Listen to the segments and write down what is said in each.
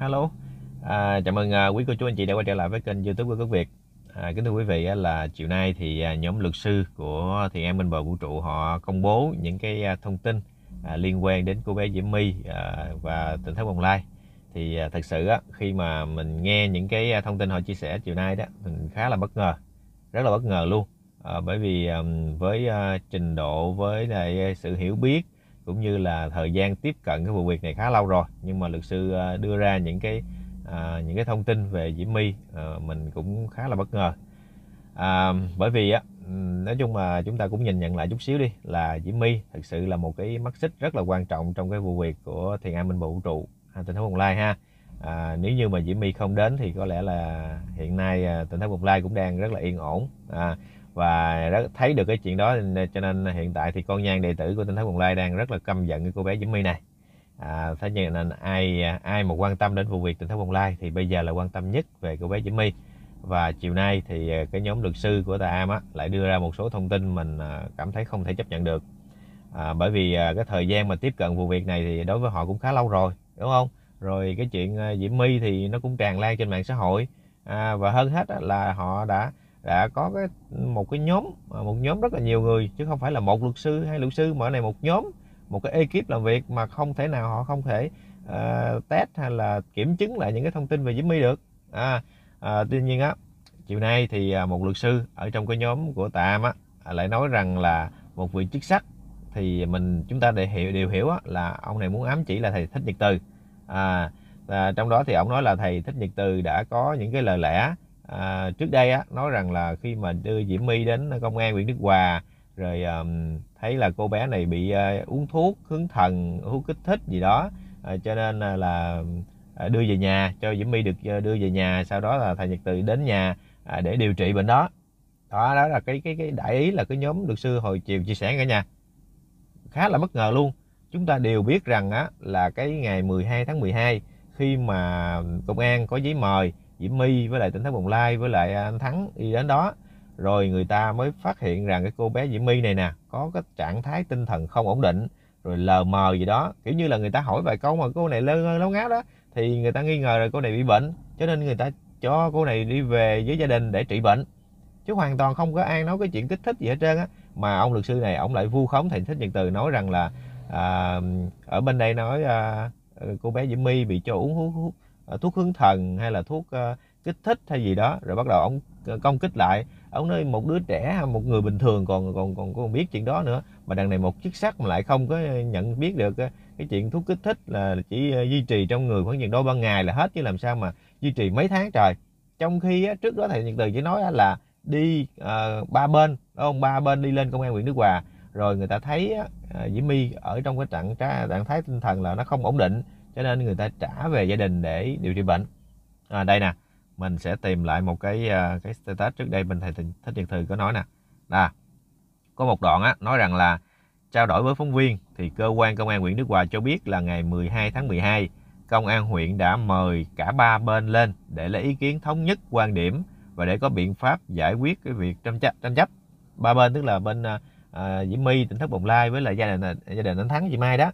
hello à, chào mừng à, quý cô chú anh chị đã quay trở lại với kênh youtube của Quốc Việt à, kính thưa quý vị là chiều nay thì à, nhóm luật sư của thì em Minh bờ vũ trụ họ công bố những cái à, thông tin à, liên quan đến cô bé Diễm My à, và tỉnh Thất Bồng Lai thì à, thật sự á, khi mà mình nghe những cái à, thông tin họ chia sẻ chiều nay đó mình khá là bất ngờ rất là bất ngờ luôn à, bởi vì à, với à, trình độ với lại sự hiểu biết cũng như là thời gian tiếp cận cái vụ việc này khá lâu rồi nhưng mà luật sư à, đưa ra những cái à, những cái thông tin về Diễm My à, mình cũng khá là bất ngờ à, bởi vì á nói chung mà chúng ta cũng nhìn nhận lại chút xíu đi là Diễm My thực sự là một cái mắt xích rất là quan trọng trong cái vụ việc của thiền an minh bộ vũ trụ à, tỉnh thất bồng lai ha à, nếu như mà Diễm My không đến thì có lẽ là hiện nay à, tỉnh thất bồng lai cũng đang rất là yên ổn à, và rất thấy được cái chuyện đó cho nên hiện tại thì con nhan đệ tử của tinh thái quần lai đang rất là căm giận cái cô bé diễm my này à, thế nên ai ai mà quan tâm đến vụ việc tinh thái bồng lai thì bây giờ là quan tâm nhất về cô bé diễm my và chiều nay thì à, cái nhóm luật sư của tà am á, lại đưa ra một số thông tin mình à, cảm thấy không thể chấp nhận được à, bởi vì à, cái thời gian mà tiếp cận vụ việc này thì đối với họ cũng khá lâu rồi đúng không rồi cái chuyện diễm my thì nó cũng tràn lan trên mạng xã hội à, và hơn hết là họ đã đã có cái một cái nhóm à, một nhóm rất là nhiều người chứ không phải là một luật sư hay luật sư mà ở này một nhóm một cái ekip làm việc mà không thể nào họ không thể uh, test hay là kiểm chứng lại những cái thông tin về Jimmy được à, à, tuy nhiên á chiều nay thì à, một luật sư ở trong cái nhóm của Tạm á lại nói rằng là một vị chức sắc thì mình chúng ta để hiểu đều hiểu á, là ông này muốn ám chỉ là thầy thích nhật từ à, à, trong đó thì ông nói là thầy thích nhật từ đã có những cái lời lẽ à, trước đây á nói rằng là khi mà đưa diễm my đến công an huyện đức hòa rồi um, thấy là cô bé này bị uh, uống thuốc hướng thần hút kích thích gì đó à, cho nên ờ, là à, đưa về nhà cho diễm my được đưa về nhà sau đó là thầy nhật từ đến nhà à, để điều trị bệnh đó đó đó là cái cái cái đại ý là cái nhóm luật sư hồi chiều chia sẻ cả nhà khá là bất ngờ luôn chúng ta đều biết rằng á là cái ngày 12 tháng 12 khi mà công an có giấy mời Diễm My với lại tỉnh Thất Bồng Lai với lại à, anh Thắng đi đến đó rồi người ta mới phát hiện rằng cái cô bé Diễm My này nè có cái trạng thái tinh thần không ổn định rồi lờ mờ gì đó kiểu như là người ta hỏi vài câu mà cô này lơ láo ngáo đó thì người ta nghi ngờ là cô này bị bệnh cho nên người ta cho cô này đi về với gia đình để trị bệnh chứ hoàn toàn không có ai nói cái chuyện kích thích gì hết trơn á mà ông luật sư này ông lại vu khống thầy thích nhật từ nói rằng là à, ở bên đây nói à, cô bé diễm my bị cho uống hút, hút Ờ, thuốc hướng thần hay là thuốc ờ, kích thích hay gì đó rồi bắt đầu ông ờ, công kích lại ông nói một đứa trẻ một người bình thường còn còn còn còn biết chuyện đó nữa mà đằng này một chiếc sắt mà lại không có nhận biết được cái chuyện thuốc kích thích là chỉ duy trì trong người khoảng chừng đôi ban ngày là hết chứ làm sao mà duy trì mấy tháng trời trong khi trước đó thầy nhật từ chỉ nói là đi ba bên ông ba bên đi lên công an huyện đức hòa rồi người ta thấy diễm my ở trong cái trạng trạng thái tinh thần là nó không ổn định cho nên người ta trả về gia đình để điều trị bệnh à, đây nè mình sẽ tìm lại một cái à, cái status trước đây mình thầy thích nhật thư có nói nè là có một đoạn á, nói rằng là trao đổi với phóng viên thì cơ quan công an huyện Đức Hòa cho biết là ngày 12 tháng 12 công an huyện đã mời cả ba bên lên để lấy ý kiến thống nhất quan điểm và để có biện pháp giải quyết cái việc tranh chấp tranh chấp ba bên tức là bên à, à Diễm My tỉnh thất Bồng Lai với lại gia đình à, gia đình anh Thắng chị Mai đó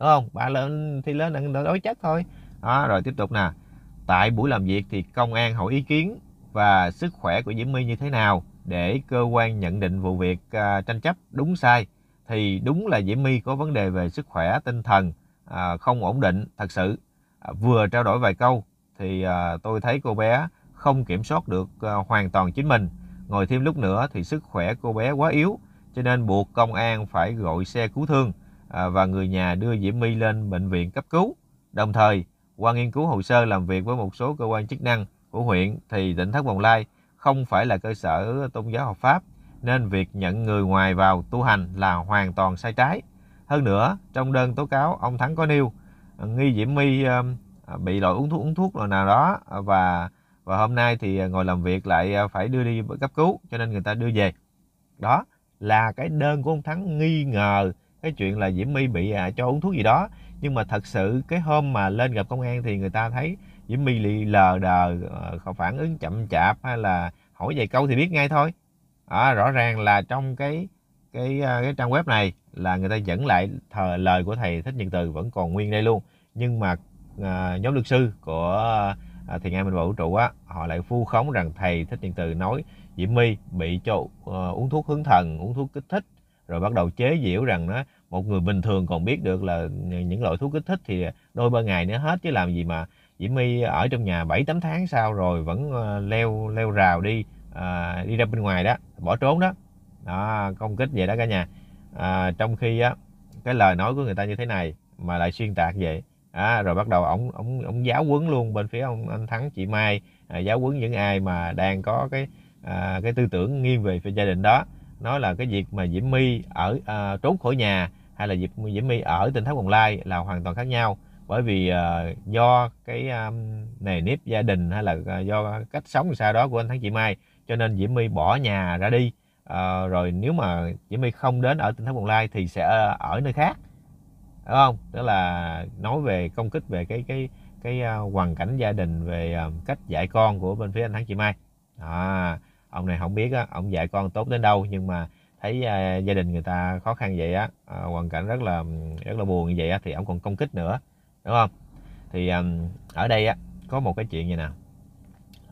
đúng không bà lên thì lên đối chất thôi đó rồi tiếp tục nè tại buổi làm việc thì công an hỏi ý kiến và sức khỏe của Diễm My như thế nào để cơ quan nhận định vụ việc à, tranh chấp đúng sai thì đúng là Diễm My có vấn đề về sức khỏe tinh thần à, không ổn định thật sự à, vừa trao đổi vài câu thì à, tôi thấy cô bé không kiểm soát được à, hoàn toàn chính mình ngồi thêm lúc nữa thì sức khỏe cô bé quá yếu cho nên buộc công an phải gọi xe cứu thương À, và người nhà đưa Diễm My lên bệnh viện cấp cứu. Đồng thời, qua nghiên cứu hồ sơ làm việc với một số cơ quan chức năng của huyện thì tỉnh Thất Bồng Lai không phải là cơ sở tôn giáo hợp pháp nên việc nhận người ngoài vào tu hành là hoàn toàn sai trái. Hơn nữa, trong đơn tố cáo ông Thắng có nêu à, nghi Diễm My à, bị loại uống thuốc uống thuốc rồi nào đó và và hôm nay thì ngồi làm việc lại phải đưa đi cấp cứu cho nên người ta đưa về. Đó là cái đơn của ông Thắng nghi ngờ cái chuyện là diễm my bị à, cho uống thuốc gì đó nhưng mà thật sự cái hôm mà lên gặp công an thì người ta thấy diễm my lì lờ đờ ờ, phản ứng chậm chạp hay là hỏi vài câu thì biết ngay thôi à, rõ ràng là trong cái cái ờ, cái trang web này là người ta dẫn lại thờ, lời của thầy thích nhật từ vẫn còn nguyên đây luôn nhưng mà à, nhóm luật sư của à, thiền an minh vũ trụ á họ lại phu khống rằng thầy thích nhật từ nói diễm my bị cho uh, uống thuốc hướng thần uống thuốc kích thích rồi bắt đầu chế giễu rằng nó một người bình thường còn biết được là những loại thuốc kích thích thì đôi ba ngày nữa hết chứ làm gì mà Diễm My ở trong nhà 7 8 tháng sau rồi vẫn ờ, leo leo rào đi à, đi ra bên ngoài đó bỏ trốn đó đó công kích vậy đó cả nhà à, trong khi á cái lời nói của người ta như thế này mà lại xuyên tạc vậy à, rồi bắt đầu ổng ổng ổng giáo quấn luôn bên phía ông anh thắng chị mai à, giáo quấn những ai mà đang có cái à, cái tư tưởng nghiêng về phía gia đình đó nói là cái việc mà Diễm My ở à, trốn khỏi nhà hay là Diễm, Diễm My ở tỉnh Tháp Bồng Lai là hoàn toàn khác nhau bởi vì à, do cái à, nề nếp gia đình hay là à, do cách sống sao đó của anh Thắng chị Mai cho nên Diễm My bỏ nhà ra đi à, rồi nếu mà Diễm My không đến ở tỉnh Tháp Bồng Lai thì sẽ à, ở nơi khác đúng không tức là nói về công kích về cái cái cái uh, hoàn cảnh gia đình về uh, cách dạy con của bên phía anh Thắng chị Mai à, ông này không biết á ông dạy con tốt đến đâu nhưng mà thấy uh, gia đình người ta khó khăn vậy á uh, hoàn cảnh rất là rất là buồn như vậy á thì ông còn công kích nữa đúng không thì um, ở đây á có một cái chuyện như nào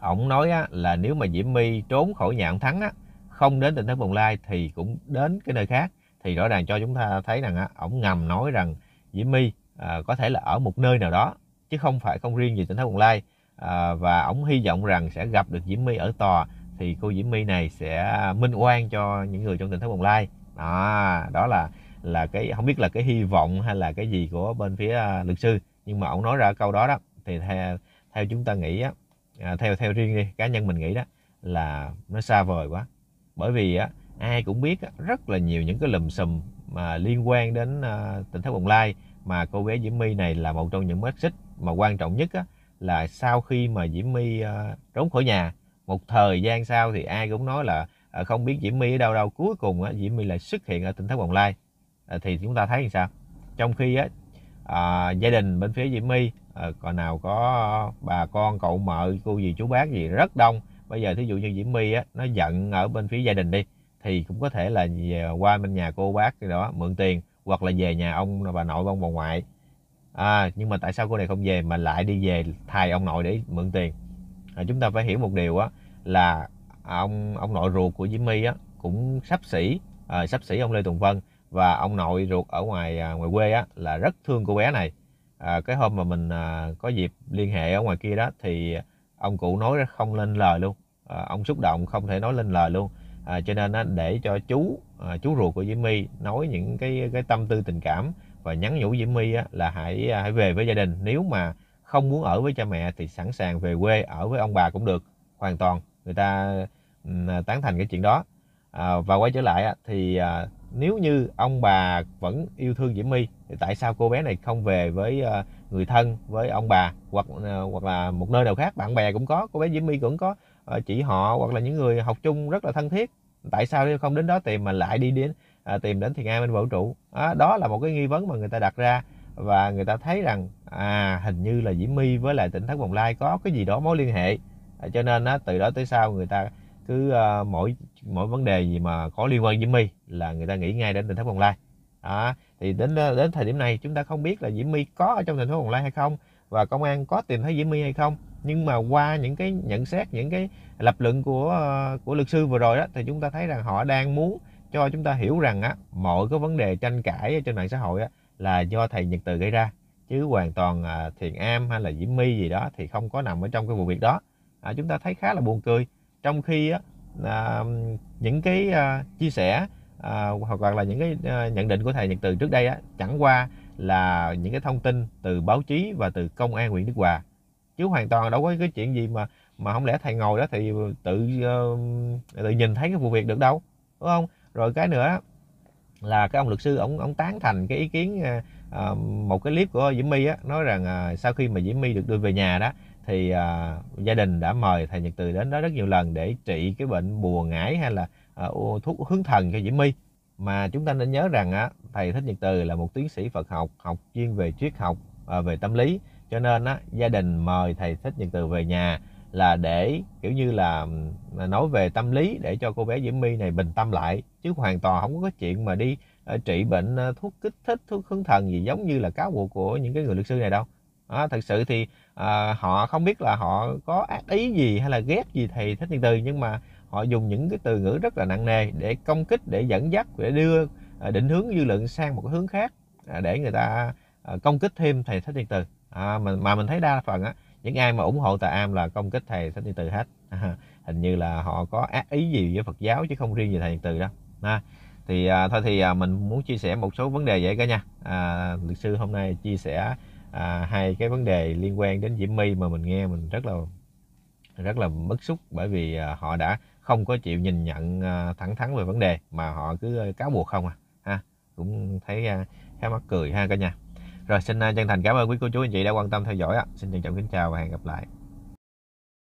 ông nói á, là nếu mà diễm my trốn khỏi nhà ông thắng á không đến tỉnh thất bồng lai thì cũng đến cái nơi khác thì rõ ràng cho chúng ta thấy rằng á ông ngầm nói rằng diễm my à, có thể là ở một nơi nào đó chứ không phải không riêng gì tỉnh thất bồng lai à, và ông hy vọng rằng sẽ gặp được diễm my ở tòa thì cô Diễm My này sẽ minh oan cho những người trong tỉnh thất bồng lai đó đó là là cái không biết là cái hy vọng hay là cái gì của bên phía à, luật sư nhưng mà ông nói ra câu đó đó thì theo, theo chúng ta nghĩ á à, theo theo riêng đi cá nhân mình nghĩ đó là nó xa vời quá bởi vì á ai cũng biết rất là nhiều những cái lùm xùm mà liên quan đến uh, tỉnh thất bồng lai mà cô bé diễm my này là một trong những mắt xích mà quan trọng nhất á, là sau khi mà diễm my uh, trốn khỏi nhà một thời gian sau thì ai cũng nói là à, không biết diễm my ở đâu đâu cuối cùng á, diễm my lại xuất hiện ở tỉnh thất bồng lai à, thì chúng ta thấy như sao trong khi á, à, gia đình bên phía diễm my à, còn nào có bà con cậu mợ cô gì chú bác gì rất đông bây giờ thí dụ như diễm my á, nó giận ở bên phía gia đình đi thì cũng có thể là về qua bên nhà cô bác gì đó mượn tiền hoặc là về nhà ông bà nội ông bà ngoại à, nhưng mà tại sao cô này không về mà lại đi về thay ông nội để mượn tiền à, chúng ta phải hiểu một điều á là ông ông nội ruột của Jimmy á cũng sắp xỉ à, sắp xỉ ông Lê Tùng Vân và ông nội ruột ở ngoài à, ngoài quê á là rất thương cô bé này à, cái hôm mà mình à, có dịp liên hệ ở ngoài kia đó thì ông cụ nói không lên lời luôn à, ông xúc động không thể nói lên lời luôn à, cho nên á, để cho chú à, chú ruột của Jimmy nói những cái cái tâm tư tình cảm và nhắn nhủ Jimmy á, là hãy à, hãy về với gia đình nếu mà không muốn ở với cha mẹ thì sẵn sàng về quê ở với ông bà cũng được hoàn toàn người ta ừ, à, tán thành cái chuyện đó à, và quay trở lại thì à, nếu như ông bà vẫn yêu thương Diễm My thì tại sao cô bé này không về với à, người thân với ông bà hoặc à, hoặc là một nơi nào khác bạn bè cũng có cô bé Diễm My cũng có à, chị họ hoặc là những người học chung rất là thân thiết tại sao không đến đó tìm mà lại đi đến à, tìm đến thiền ai bên vũ trụ à, đó là một cái nghi vấn mà người ta đặt ra và người ta thấy rằng à hình như là Diễm My với lại tỉnh Thất Bồng Lai có cái gì đó mối liên hệ Ờ, cho nên á, từ đó tới sau người ta cứ uh, mỗi mỗi vấn đề gì mà có liên quan Diễm My là người ta nghĩ ngay đến tỉnh thất bồng lai À, thì đến đến thời điểm này chúng ta không biết là Diễm My có ở trong tỉnh thất bồng lai hay không và công an có tìm thấy Diễm My hay không nhưng mà qua những cái nhận xét những cái lập luận của uh, của luật sư vừa rồi đó thì chúng ta thấy rằng họ đang muốn cho chúng ta hiểu rằng á mọi cái vấn đề tranh cãi trên mạng xã hội á, là do thầy Nhật Từ gây ra chứ hoàn toàn uh, à, Thiền Am hay là Diễm My gì đó thì không có nằm ở trong cái vụ việc đó à, chúng ta thấy khá là buồn cười trong khi á, à, những cái à, chia sẻ à, hoặc là những cái à, nhận định của thầy Nhật Từ trước đây á, chẳng qua là những cái thông tin từ báo chí và từ công an huyện Đức Hòa chứ hoàn toàn đâu có cái chuyện gì mà mà không lẽ thầy ngồi đó thì tự uh, tự nhìn thấy cái vụ việc được đâu đúng không rồi cái nữa là cái ông luật sư ông ông tán thành cái ý kiến à, à, một cái clip của Diễm My á nói rằng à, sau khi mà Diễm My được đưa về nhà đó thì à, gia đình đã mời thầy Nhật Từ đến đó rất nhiều lần để trị cái bệnh bùa ngải hay là à, thuốc hướng thần cho Diễm My mà chúng ta nên nhớ rằng á thầy Thích Nhật Từ là một tiến sĩ Phật học học chuyên về triết học à, về tâm lý cho nên á gia đình mời thầy Thích Nhật Từ về nhà là để kiểu như là nói về tâm lý để cho cô bé Diễm My này bình tâm lại chứ hoàn toàn không có chuyện mà đi Ờ, trị bệnh ờ, thuốc kích thích thuốc hướng thần gì giống như là cáo buộc của những cái người luật sư này đâu à, thật sự thì à, họ không biết là họ có ác ý gì hay là ghét gì thầy thích thiên từ nhưng mà họ dùng những cái từ ngữ rất là nặng nề để công kích để dẫn dắt để đưa à, định hướng dư luận sang một cái hướng khác à, để người ta à, công kích thêm thầy thích thiên từ à, mà, mà mình thấy đa phần á những ai mà ủng hộ tà am là công kích thầy thích thiên từ hết à, hình như là họ có ác ý gì với phật giáo chứ không riêng gì thầy thiên từ đâu à, thì à, thôi thì à, mình muốn chia sẻ một số vấn đề vậy cả nha à, luật sư hôm nay chia sẻ à, hai cái vấn đề liên quan đến diễm my mà mình nghe mình rất là rất là bức xúc bởi vì à, họ đã không có chịu nhìn nhận à, thẳng thắn về vấn đề mà họ cứ cáo buộc không à ha cũng thấy à, khá mắc cười ha cả nhà rồi xin à, chân thành cảm ơn quý cô chú anh chị đã quan tâm theo dõi ạ xin trân trọng kính chào và hẹn gặp lại